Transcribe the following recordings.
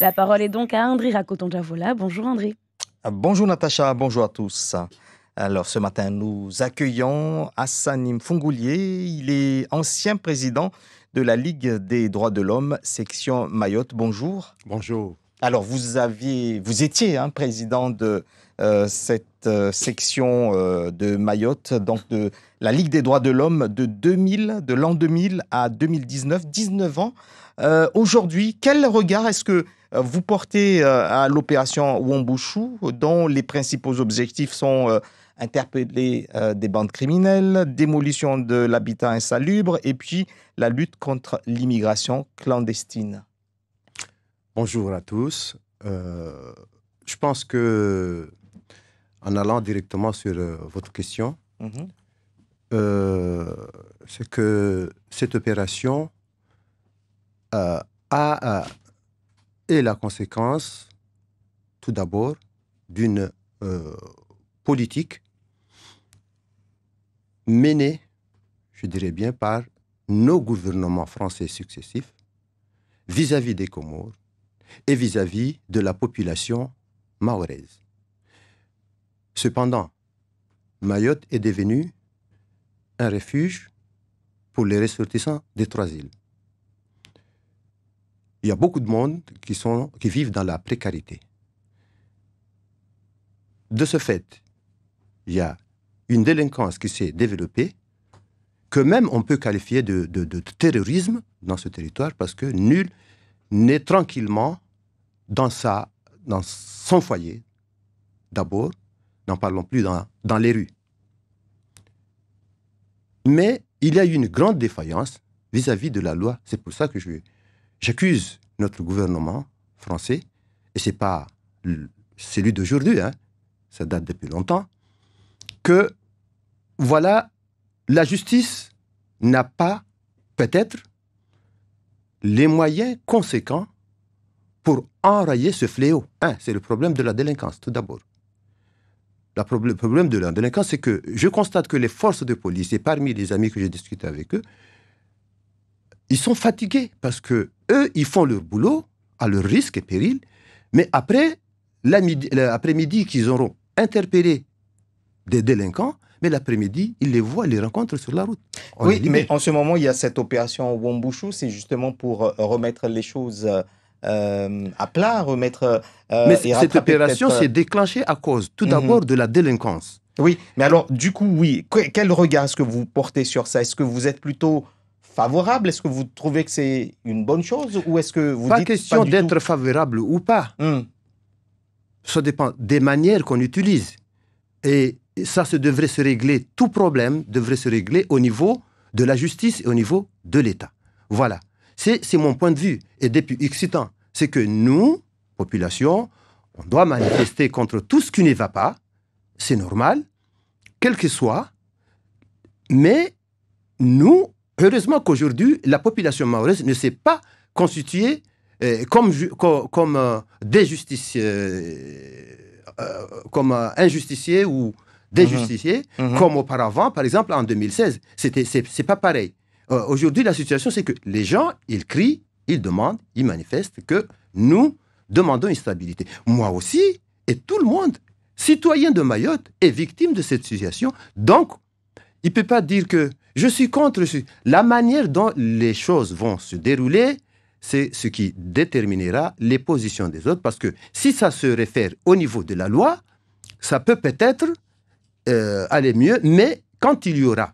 La parole est donc à André Racoton-Javola. Bonjour André. Ah, bonjour Natacha, bonjour à tous. Alors ce matin, nous accueillons Hassanim Fongoulier. Il est ancien président de la Ligue des droits de l'homme, section Mayotte. Bonjour. Bonjour. Alors vous aviez, vous étiez hein, président de euh, cette euh, section euh, de Mayotte, donc de la Ligue des droits de l'homme de 2000, de l'an 2000 à 2019, 19 ans. Euh, aujourd'hui, quel regard est-ce que vous portez à l'opération Wombouchou, dont les principaux objectifs sont interpeller des bandes criminelles, démolition de l'habitat insalubre et puis la lutte contre l'immigration clandestine Bonjour à tous. je pense que en allant directement sur euh, votre question, mhm. euh, c'est que cette opération est euh, la conséquence, tout d'abord, d'une politique menée, je dirais bien, par nos gouvernements français successifs vis-à-vis des Comores et vis-à-vis -vis de la population maoraise. Cependant, Mayotte est devenue un refuge pour les ressortissants des trois îles. Il y a beaucoup de monde qui, sont, qui vivent dans la précarité. De ce fait, il y a une délinquance qui s'est développée, que même on peut qualifier de, terrorisme dans ce territoire, parce que nul n'est tranquillement dans, sa, dans son foyer, d'abord, n'en parlons plus dans, les rues. Mais il y a eu une grande défaillance vis-à-vis de la loi. C'est pour ça que j'accuse notre gouvernement français, et ce n'est pas celui d'aujourd'hui, hein, ça date depuis longtemps, que voilà, la justice n'a pas peut-être les moyens conséquents pour enrayer ce fléau. c'est le problème de la délinquance, tout d'abord le problème de la délinquance, c'est que je constate que les forces de police, et parmi les amis que j'ai discuté avec eux, ils sont fatigués parce que eux, ils font leur boulot à leur risque et péril, mais après l'après-midi qu'ils auront interpellé des délinquants, mais l'après-midi, ils les voient, ils les rencontrent sur la route. oui, mais en ce moment, il y a cette opération Wombushu, c'est justement pour euh, remettre les choses euh, euh, à plat, remettre. Euh, mais cette opération s'est euh, déclenchée à cause, tout mhm. d'abord, de la délinquance. Oui, mais alors, du coup, oui. quel regard est-ce que vous portez sur ça Est-ce que vous êtes plutôt favorable Est-ce que vous trouvez que c'est une bonne chose ou est-ce que vous pas question d'être favorable ou pas. Hmm. Ça dépend des manières qu'on utilise. Et ça se devrait se régler, tout problème devrait se régler au niveau de la justice et au niveau de l'État. Voilà. C'est mon point de vue. Et depuis excitant, c'est que nous, population, on doit manifester contre tout ce qui ne va pas. C'est normal, quel que soit. Mais nous, heureusement qu'aujourd'hui, la population maoraise ne s'est pas constituée euh, comme, comme, euh, euh, comme injusticiée ou déjusticiée, mhm. mhm. comme auparavant, par exemple en 2016. Ce n'est pas pareil. Euh, aujourd'hui, la situation, c'est que les gens, ils crient, ils demandent, ils manifestent que nous demandons une stabilité. Moi aussi, et tout le monde, citoyen de Mayotte, est victime de cette situation. Donc, il ne peut pas dire que je suis contre. La manière dont les choses vont se dérouler, c'est ce qui déterminera les positions des autres. Parce que si ça se réfère au niveau de la loi, ça peut peut-être euh, aller mieux, mais quand il y aura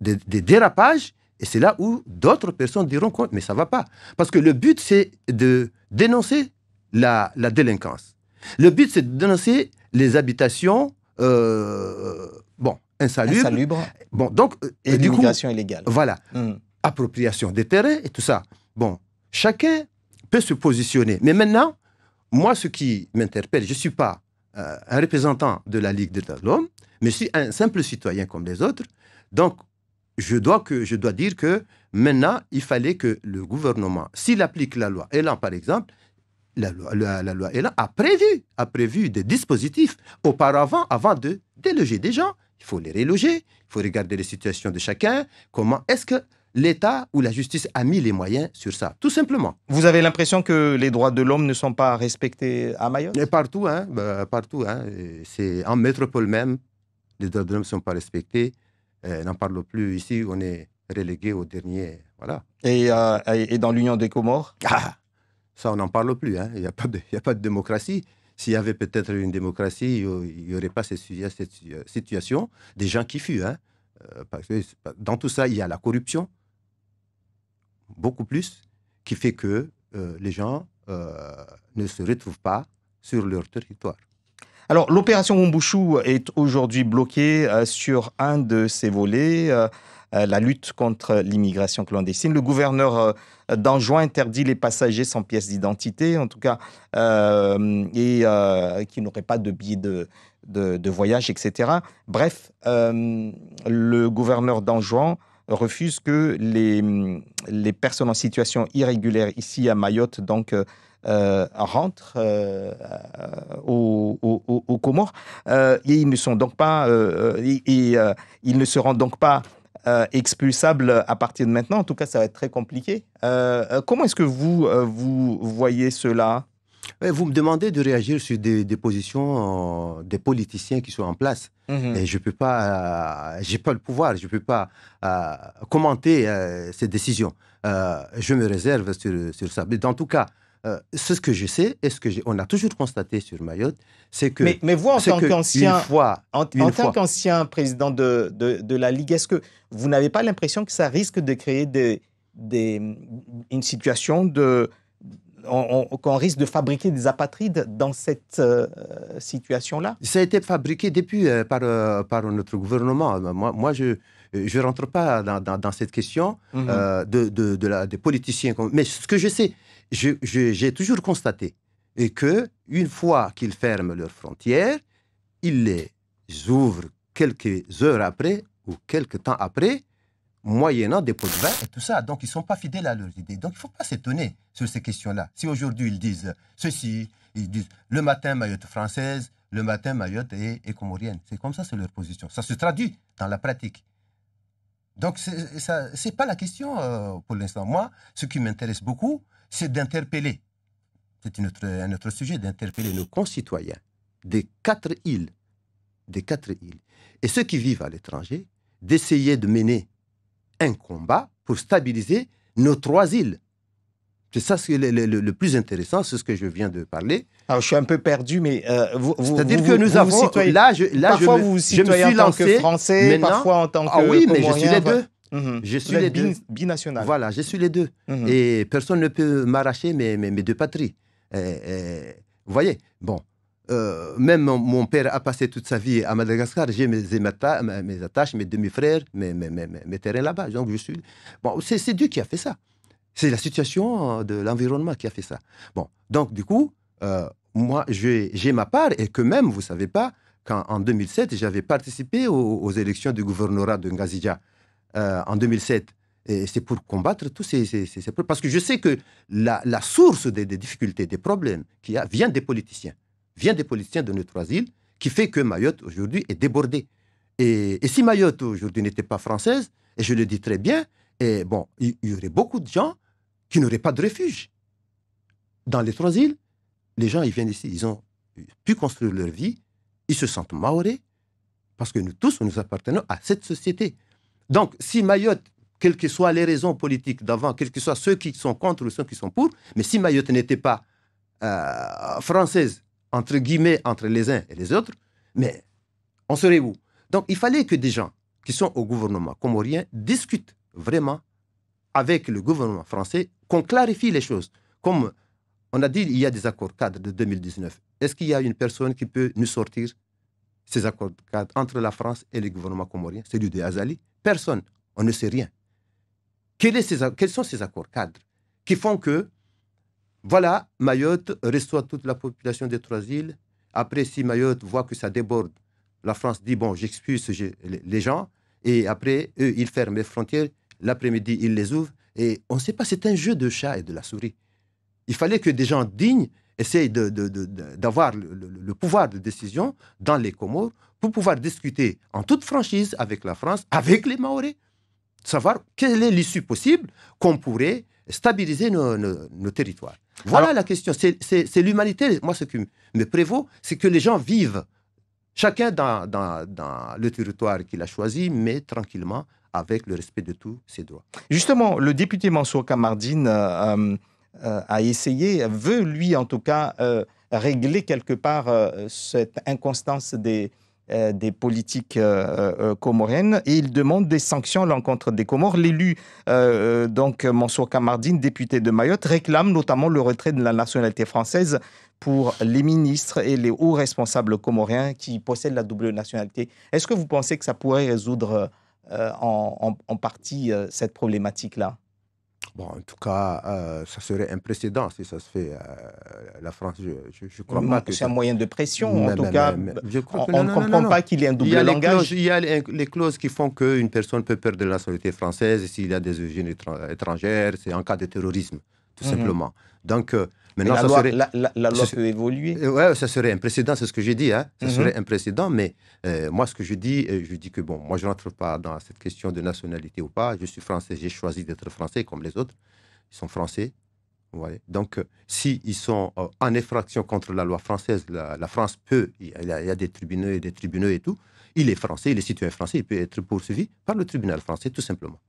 des dérapages, et c'est là où d'autres personnes diront mais ça va pas. Parce que le but, c'est de dénoncer la, délinquance. Le but, c'est de dénoncer les habitations, euh, bon, insalubres. Bon, donc, euh, et, illégale. Voilà. Hmm. Appropriation des terrains et tout ça. Bon, chacun peut se positionner. Mais maintenant, moi, ce qui m'interpelle, je ne suis pas euh, un représentant de la Ligue des droits de l'homme, mais je suis un simple citoyen comme les autres. Donc, je dois, que, je dois dire que maintenant, il fallait que le gouvernement, s'il applique la loi Elan, par exemple, la loi, Elan a prévu, a prévu des dispositifs auparavant, avant de déloger des gens. Il faut les reloger, il faut regarder les situations de chacun. Comment est-ce que l'État ou la justice a mis les moyens sur ça, tout simplement. Vous avez l'impression que les droits de l'homme ne sont pas respectés à Mayotte Partout, hein, bah, partout. Hein, c'est en métropole même, les droits de l'homme ne sont pas respectés. On euh, n'en parle plus. Ici, on est relégué au dernier. Voilà. Et, euh, dans l'Union des Comores ah, Ça, on n'en parle plus. Hein. Il n'y a, pas de, a pas de démocratie. S'il y avait peut-être une démocratie, il n'y aurait pas cette, situation des gens qui fuient. Hein. Euh, parce que dans tout ça, il y a la corruption, beaucoup plus, qui fait que les gens ne se retrouvent pas sur leur territoire. Alors, l'opération Wumbushu est aujourd'hui bloquée euh, sur un de ses volets, euh, euh, la lutte contre l'immigration clandestine. Le gouverneur d'Anjouan interdit les passagers sans pièce d'identité, en tout cas, et qui n'auraient pas de billet de, voyage, etc. Bref, le gouverneur d'Anjouan refuse que les personnes en situation irrégulière ici à Mayotte, donc, euh, rentrent euh, euh, aux, Comores. et ils ne sont donc pas, et, ils ne seront donc pas expulsables à partir de maintenant. En tout cas, ça va être très compliqué. comment est-ce que vous vous voyez cela vous me demandez de réagir sur des, positions des politiciens qui sont en place. Mhm. Et je peux pas, j'ai pas le pouvoir, je peux pas commenter ces décisions. je me réserve sur ça. Mais en tout cas, euh, ce que je sais et ce que on a toujours constaté sur Mayotte, c'est que. Mais, vous, en tant qu'ancien en, tant qu'ancien président de, de, la Ligue, est-ce que vous n'avez pas l'impression que ça risque de créer des, des une situation de qu'on risque de fabriquer des apatrides dans cette euh, situation-là Ça a été fabriqué depuis euh, par, par notre gouvernement. Moi, moi je ne rentre pas dans, dans, cette question mm-hmm. de, de, de la, des politiciens. Mais ce que je sais, j'ai toujours constaté et que une fois qu'ils ferment leurs frontières, ils les ouvrent quelques heures après ou quelques temps après, moyennant des pots de vin et tout ça. Donc, ils ne sont pas fidèles à leurs idées. Donc, il ne faut pas s'étonner sur ces questions-là. Si aujourd'hui, ils disent ceci, ils disent le matin, Mayotte française, le matin, Mayotte écomorienne. C'est comme ça, c'est leur position. Ça se traduit dans la pratique. Donc, ce n'est pas la question euh, pour l'instant. Moi, ce qui m'intéresse beaucoup, c'est d'interpeller, c'est un autre sujet, d'interpeller nos concitoyens des quatre îles, des quatre îles, et ceux qui vivent à l'étranger, d'essayer de mener un combat pour stabiliser nos trois îles. C'est ça ce le, le, plus intéressant, c'est ce que je viens de parler. Alors, ah, je suis un peu perdu, mais euh, vous, C'est-à-dire que nous avons... là, je, là, parfois, me, vous vous citoyez en tant que Français, parfois en tant ah que... Ah oui, mais je suis les deux. Mhm. Je suis les Voilà, je suis les deux. Mhm. Et personne ne peut m'arracher mes, mes, deux patries. Eh, eh, vous voyez Bon. Euh, même mon, père a passé toute sa vie à Madagascar. J'ai mes, mes, attaches, mes demi-frères, mes, mes, terrains là-bas. Donc je suis. Bon, c'est Dieu qui a fait ça. C'est la situation euh, de l'environnement qui a fait ça. Bon, donc du coup, euh, moi, j'ai ma part et que même, vous savez pas, qu'en 2007, j'avais participé aux, élections du gouvernorat de Ngazidja. Euh, en 2007. Et c'est pour combattre tous ces, problèmes. Parce que je sais que la, source des, difficultés, des problèmes qu'il y a, vient des politiciens. Vient des politiciens de nos trois îles, qui fait que Mayotte aujourd'hui est débordée. Et, si Mayotte aujourd'hui n'était pas française, et je le dis très bien, bon, il y, y aurait beaucoup de gens qui n'auraient pas de refuge. Dans les trois îles, les gens, ils viennent ici, ils ont pu construire leur vie, ils se sentent maorés, parce que nous tous, nous appartenons à cette société. Donc, si Mayotte, quelles que soient les raisons politiques d'avant, quels que soient ceux qui sont contre ou ceux qui sont pour, mais si Mayotte n'était pas euh, française, entre guillemets, entre les uns et les autres, mais on serait où Donc, il fallait que des gens qui sont au gouvernement comorien discutent vraiment avec le gouvernement français, qu'on clarifie les choses. Comme on a dit, il y a des accords cadres de 2019. Est-ce qu'il y a une personne qui peut nous sortir ces accords cadres entre la France et le gouvernement comorien c'est de Azali Personne. On ne sait rien. Quels, sont ces accords cadres qui font que, voilà, Mayotte reçoit toute la population des trois îles. Après, si Mayotte voit que ça déborde, la France dit, bon, j'excuse les gens. Et après, eux, ils ferment les frontières. L'après-midi, ils les ouvrent. Et on ne sait pas, c'est un jeu de chat et de la souris. Il fallait que des gens dignes essaye d'avoir le, pouvoir de décision dans les Comores pour pouvoir discuter en toute franchise avec la France, avec les Maoris, savoir quelle est l'issue possible qu'on pourrait stabiliser nos, territoires. Voilà la question. C'est l'humanité. Moi, ce qui me prévaut, c'est que les gens vivent, chacun dans, le territoire qu'il a choisi, mais tranquillement, avec le respect de tous ses droits. Justement, le député Mansour Kamardine... Euh, euh, a euh, essayé, veut lui en tout cas euh, régler quelque part euh, cette inconstance des, politiques comoriennes et il demande des sanctions à l'encontre des Comores. L'élu, donc Mansour Kamardine, député de Mayotte, réclame notamment le retrait de la nationalité française pour les ministres et les hauts responsables comoriens qui possèdent la double nationalité. Est-ce que vous pensez que ça pourrait résoudre en, partie cette problématique-là Bon, en tout cas, euh, ça serait un précédent si ça se fait. Euh, la France, je, ne crois pas que. C'est un moyen de pression, en tout cas. on ne comprend pas qu'il y ait un double langage. il y a les clauses qui font qu'une personne peut perdre la société française s'il a des origines étrangères, c'est en cas de terrorisme tout simplement. Donc, la, loi, la, loi peut évoluer. Euh, oui, ça serait un précédent, c'est ce que j'ai dit. Hein. Ça mhm. serait un précédent, mais euh, moi, ce que je dis, euh, je dis que, bon, moi, je ne rentre pas dans cette question de nationalité ou pas. Je suis français, j'ai choisi d'être français comme les autres. Ils sont français. Donc, s'ils ils sont en effraction contre la loi française, la, France peut, il y, a, des tribunaux et des tribunaux et tout. Il est français, il est citoyen français, il peut être poursuivi par le tribunal français, tout simplement.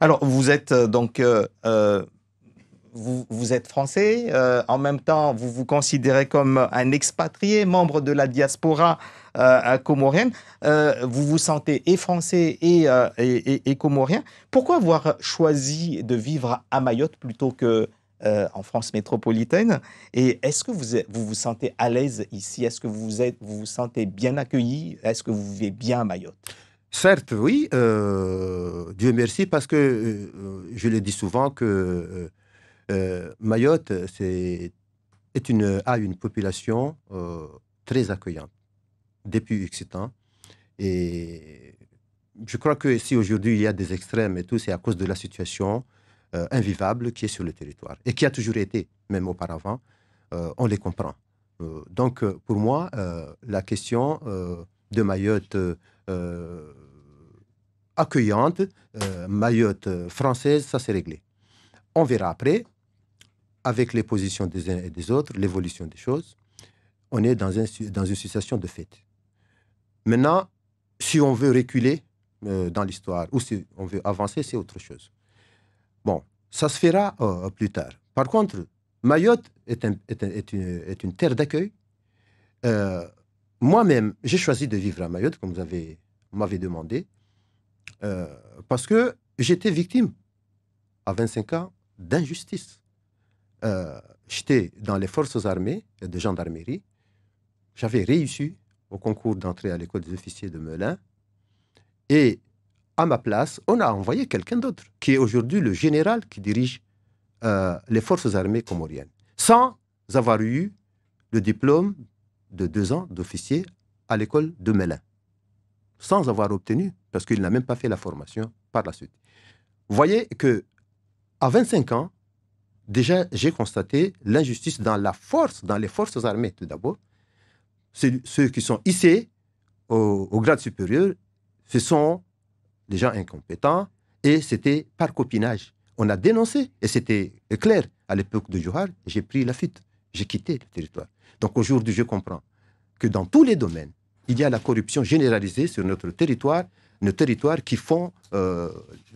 Alors, vous êtes donc vous, êtes français, euh, en même temps, vous vous considérez comme un expatrié, membre de la diaspora euh, comorienne, euh, vous vous sentez et français et, comorien. Pourquoi avoir choisi de vivre à Mayotte plutôt que en France métropolitaine. Et est-ce que vous, vous, vous sentez à l'aise ici Est-ce que vous vous, sentez bien accueilli Est-ce que vous vivez bien à Mayotte Certes, oui. Dieu merci, parce que je le dis souvent que euh, Mayotte euh, c'est est une, a une population euh, très accueillante depuis excitant, Et je crois que si aujourd'hui il y a des extrêmes et tout, c'est à cause de la situation invivable qui est sur le territoire et qui a toujours été, même auparavant. on les comprend. donc, pour moi, la question de Mayotte accueillante, Mayotte française, ça s'est réglé. On verra après avec les positions des uns et des autres, l'évolution des choses, on est dans, une situation de fait. Maintenant, si on veut reculer euh, dans l'histoire ou si on veut avancer, c'est autre chose. Bon, ça se fera euh, plus tard. Par contre, Mayotte est, est, une, terre d'accueil. Euh, moi-même, j'ai choisi de vivre à Mayotte, comme vous m'avez demandé, parce que j'étais victime, à 25 ans, d'injustice. Euh, j'étais dans les forces armées de gendarmerie. J'avais réussi au concours d'entrée à l'école des officiers de Melun. Et à ma place, on a envoyé quelqu'un d'autre, qui est aujourd'hui le général qui dirige euh, les forces armées comoriennes, sans avoir eu le diplôme de deux ans d'officier à l'école de Melun. Sans avoir obtenu, parce qu'il n'a même pas fait la formation par la suite. Vous voyez que à 25 ans, déjà, j'ai constaté l'injustice dans la force, dans les forces armées tout d'abord. Ceux qui sont hissés au, grade supérieur, ce sont des gens incompétents et c'était par copinage. On a dénoncé et c'était clair. À l'époque de Johar, j'ai pris la fuite. J'ai quitté le territoire. Donc aujourd'hui, je comprends que dans tous les domaines, il y a la corruption généralisée sur notre territoire, nos territoires qui, font, euh,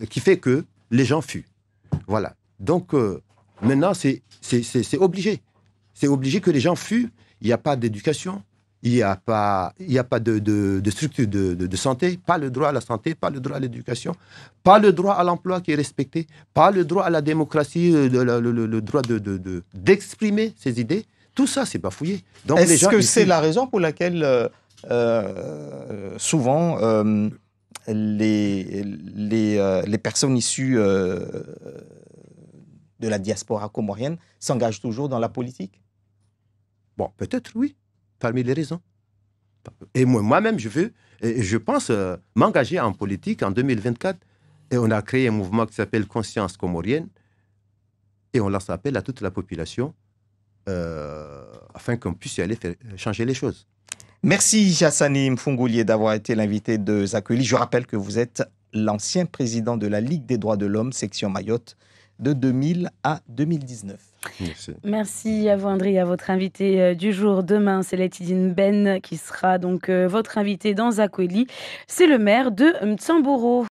qui fait que les gens fuient. Voilà. Donc, euh, Maintenant, c'est obligé. C'est obligé que les gens fuient. Il n'y a pas d'éducation, il n'y a pas, a pas de, de, structure de, santé, pas le droit à la santé, pas le droit à l'éducation, pas le droit à l'emploi qui est respecté, pas le droit à la démocratie, euh, le, le, droit d'exprimer ses idées. Tout ça, c'est bafouillé. Est-ce que c'est la raison pour laquelle euh, euh, souvent les, les, les, personnes issues de la diaspora comorienne s'engage toujours dans la politique Bon, peut-être oui, parmi les raisons. Et moi-même, je veux, je pense euh, m'engager en politique en 2024. Et on a créé un mouvement qui s'appelle Conscience comorienne. Et on lance appel à toute la population euh, afin qu'on puisse y aller changer les choses. Merci, Jassani Mfungoulier, d'avoir été l'invité de Zakuli. Je rappelle que vous êtes l'ancien président de la Ligue des droits de l'homme, section Mayotte de 2000 à 2019. Merci. Merci à vous, André, à votre invité euh, du jour. Demain, c'est Letidine Ben qui sera donc euh, votre invité dans Zakweli. C'est le maire de Mtsamboro.